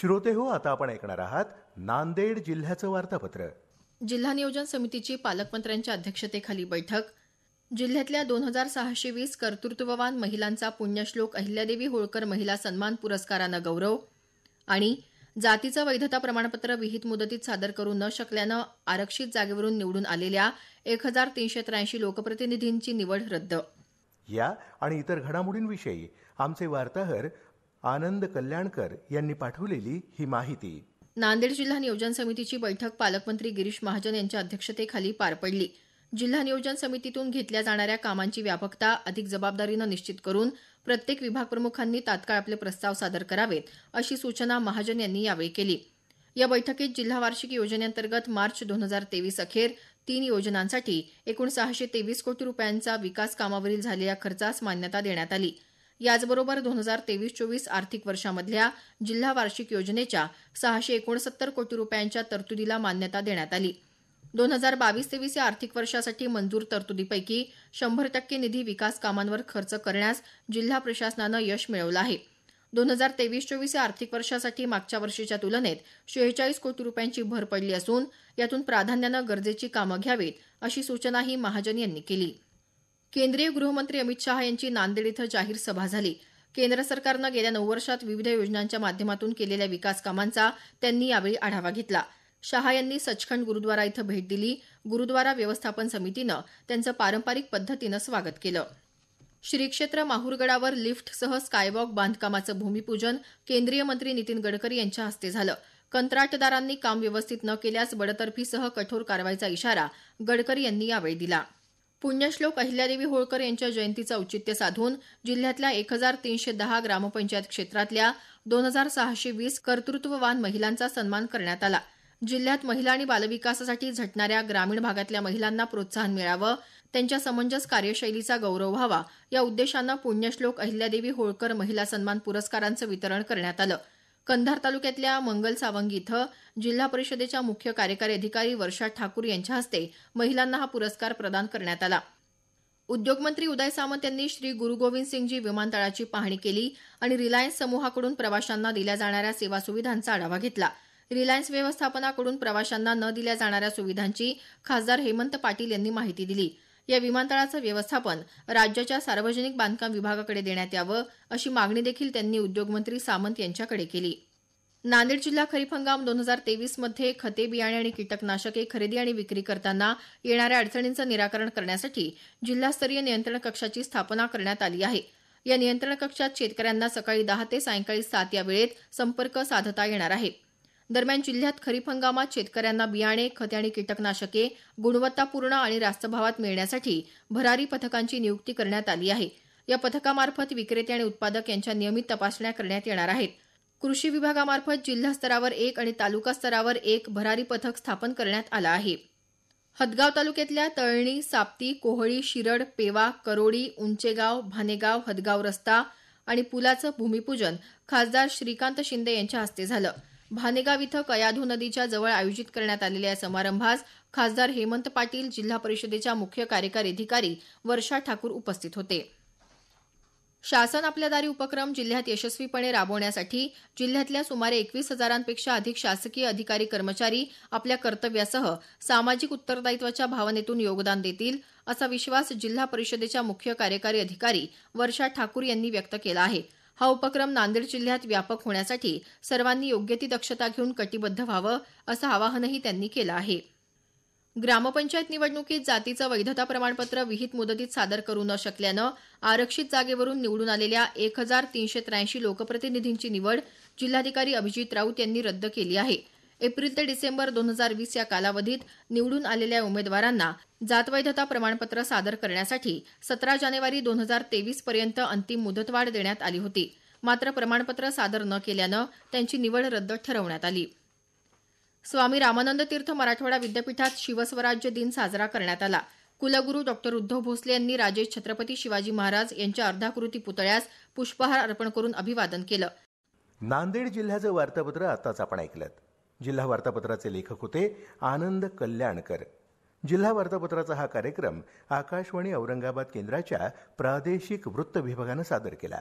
श्रोते हो आता आपण ऐकणार आहात नांदेड जिल्ह्याचं वार्तापत्र जिल्हा नियोजन समितीची पालकमंत्र्यांच्या अध्यक्षतेखाली बैठक जिल्ह्यातल्या दोन हजार सहाशे वीस कर्तृत्ववान महिलांचा पुण्यश्लोक अहिल्यादेवी होळकर महिला सन्मान पुरस्कारानं गौरव आणि जातीचं वैधता प्रमाणपत्र विहित मुदतीत सादर करू न शकल्यानं आरक्षित जागेवरून निवडून आलेल्या एक हजार तीनशे त्र्याऐंशी लोकप्रतिनिधींची निवड रद्द या आणि इतर घडामोडींविषयी आमचे वार्ताहर आनंद कल्याणकर यांनी पाठवलेली ही माहिती नांदेड जिल्हा नियोजन समितीची बैठक पालकमंत्री गिरीश महाजन यांच्या अध्यक्षतेखाली पार पडली जिल्हा नियोजन समितीतून घेतल्या जाणाऱ्या कामांची व्यापकता अधिक जबाबदारीनं निश्चित करून प्रत्येक विभागप्रमुखांनी तात्काळ आपले प्रस्ताव सादर करावेत अशी सूचना महाजन यांनी यावेळी केली या बैठकीत जिल्हा वार्षिक योजनेअंतर्गत मार्च दोन हजार तेवीस अखेर तीन योजनांसाठी एकूण सहाशे तेवीस कोटी रुपयांचा विकास कामावरील झालेल्या खर्चास मान्यता देण्यात आली याचबरोबर दोन हजार तेवीस चोवीस आर्थिक वर्षामधल्या जिल्हा वार्षिक योजनेच्या सहाशे एकोणसत्तर कोटी रुपयांच्या तरतुदीला मान्यता देण्यात आली दोन हजार बावीस तेवीस या आर्थिक वर्षासाठी मंजूर तरतुदीपैकी शंभर टक्के निधी विकास कामांवर खर्च करण्यास जिल्हा प्रशासनानं यश मिळवलं आहे दोन हजार तेवीस चोवीस या आर्थिक वर्षासाठी मागच्या वर्षीच्या तुलनेत शेहेचाळीस कोटी रुपयांची भर पडली असून यातून प्राधान्यानं गरजेची कामं घ्यावीत अशी सूचनाही महाजन यांनी केली केंद्रीय गृहमंत्री अमित शहा यांची नांदेड इथं जाहीर सभा झाली केंद्र सरकारनं गेल्या नऊ वर्षात विविध योजनांच्या माध्यमातून केलेल्या विकास कामांचा त्यांनी यावेळी आढावा घेतला शहा यांनी सचखंड गुरुद्वारा इथं भेट दिली गुरुद्वारा व्यवस्थापन समितीनं त्यांचं पारंपरिक पद्धतीनं स्वागत केलं श्री क्षेत्र माहूरगडावर लिफ्टसह स्कायवॉक बांधकामाचं भूमिपूजन केंद्रीय मंत्री नितीन गडकरी यांच्या हस्ते झालं कंत्राटदारांनी काम व्यवस्थित न केल्यास बडतर्फीसह कठोर कारवाईचा इशारा गडकरी यांनी यावेळी दिला पुण्यश्लोक अहिल्यादेवी होळकर यांच्या जयंतीचं औचित्य साधून जिल्ह्यातल्या एक हजार तीनशे दहा ग्रामपंचायत क्षेत्रातल्या दोन हजार सहाशे वीस कर्तृत्ववान महिलांचा सन्मान करण्यात आला जिल्ह्यात महिला आणि बालविकासासाठी झटणाऱ्या ग्रामीण भागातल्या महिलांना प्रोत्साहन मिळावं त्यांच्या समंजस कार्यशैलीचा गौरव व्हावा या उद्देशानं पुण्यश्लोक अहिल्यादेवी होळकर महिला सन्मान पुरस्कारांचं वितरण करण्यात आलं कंधार तालुक्यातल्या सावंगी इथं जिल्हा परिषदेच्या मुख्य कार्यकारी अधिकारी वर्षा ठाकूर यांच्या हस्ते महिलांना हा पुरस्कार प्रदान करण्यात आला उद्योगमंत्री उदय सामंत यांनी श्री गुरु गोविंद सिंगजी विमानतळाची पाहणी केली आणि रिलायन्स समूहाकडून प्रवाशांना दिल्या जाणाऱ्या सेवा सुविधांचा आढावा घेतला रिलायन्स व्यवस्थापनाकडून प्रवाशांना न दिल्या जाणाऱ्या सुविधांची खासदार हेमंत पाटील यांनी माहिती दिली या विमानतळाचं व्यवस्थापन राज्याच्या सार्वजनिक बांधकाम विभागाकडे देण्यात यावं अशी मागणी देखील त्यांनी उद्योगमंत्री सामंत यांच्याकडे केली नांदेड जिल्हा खरीप हंगाम दोन हजार तेवीस मध्ये खते बियाणे आणि कीटकनाशके खरेदी आणि विक्री करताना येणाऱ्या अडचणींचं निराकरण करण्यासाठी जिल्हास्तरीय नियंत्रण कक्षाची स्थापना करण्यात आली आहे या नियंत्रण कक्षात शेतकऱ्यांना सकाळी दहा ते सायंकाळी सात या वेळेत संपर्क साधता येणार आहे दरम्यान जिल्ह्यात खरीप हंगामात शेतकऱ्यांना बियाणे खते आणि कीटकनाशके गुणवत्तापूर्ण आणि रास्त भावात मिळण्यासाठी भरारी पथकांची नियुक्ती करण्यात आली आहे या पथकामार्फत विक्रेते आणि उत्पादक यांच्या नियमित तपासण्या करण्यात येणार आहेत कृषी विभागामार्फत जिल्हा स्तरावर एक आणि तालुका स्तरावर एक भरारी पथक स्थापन करण्यात आलं आहे हदगाव तालुक्यातल्या तळणी साप्ती कोहळी शिरड पेवा करोडी उंचेगाव भानेगाव हदगाव रस्ता आणि पुलाचं भूमिपूजन खासदार श्रीकांत शिंदे यांच्या हस्ते झालं भानेगाव इथं कयाधू नदीच्या जवळ आयोजित करण्यात आलेल्या या समारंभास खासदार हेमंत पाटील जिल्हा परिषदेच्या मुख्य कार्यकारी अधिकारी वर्षा ठाकूर उपस्थित होते शासन आपल्या दारी उपक्रम जिल्ह्यात यशस्वीपणे राबवण्यासाठी जिल्ह्यातल्या सुमारे एकवीस हजारांपेक्षा अधिक शासकीय अधिकारी कर्मचारी आपल्या कर्तव्यासह सामाजिक उत्तरदायित्वाच्या भावनेतून योगदान देतील असा विश्वास जिल्हा परिषदेच्या मुख्य कार्यकारी अधिकारी वर्षा ठाकूर यांनी व्यक्त केला आहे हा उपक्रम नांदेड जिल्ह्यात व्यापक होण्यासाठी सर्वांनी योग्य ती दक्षता घेऊन कटिबद्ध व्हावं असं आवाहनही त्यांनी केलं आहे ग्रामपंचायत निवडणुकीत जातीचं वैधता प्रमाणपत्र विहित मुदतीत सादर करू न शकल्यानं आरक्षित जागेवरून निवडून आलेल्या एक हजार तीनशे त्र्याऐंशी लोकप्रतिनिधींची निवड जिल्हाधिकारी अभिजित राऊत यांनी रद्द केली आहे एप्रिल ते डिसेंबर दोन हजार वीस या कालावधीत निवडून आलेल्या उमेदवारांना जात वैधता प्रमाणपत्र सादर करण्यासाठी सतरा जानेवारी दोन हजार तेवीस पर्यंत अंतिम मुदतवाढ देण्यात आली होती मात्र प्रमाणपत्र सादर न केल्यानं त्यांची निवड रद्द ठरवण्यात आली स्वामी रामानंद तीर्थ मराठवाडा विद्यापीठात शिवस्वराज्य दिन साजरा करण्यात आला कुलगुरू डॉक्टर उद्धव भोसले यांनी राजेश छत्रपती शिवाजी महाराज यांच्या अर्धाकृती पुतळ्यास पुष्पहार अर्पण करून अभिवादन केलं नांदेड जिल्ह्याचं वार्तापत्र आताच आपण ऐकलं जिल्हा वार्तापत्राचे लेखक होते आनंद कल्याणकर जिल्हा वार्तापत्राचा हा कार्यक्रम आकाशवाणी औरंगाबाद केंद्राच्या प्रादेशिक वृत्त विभागानं सादर केला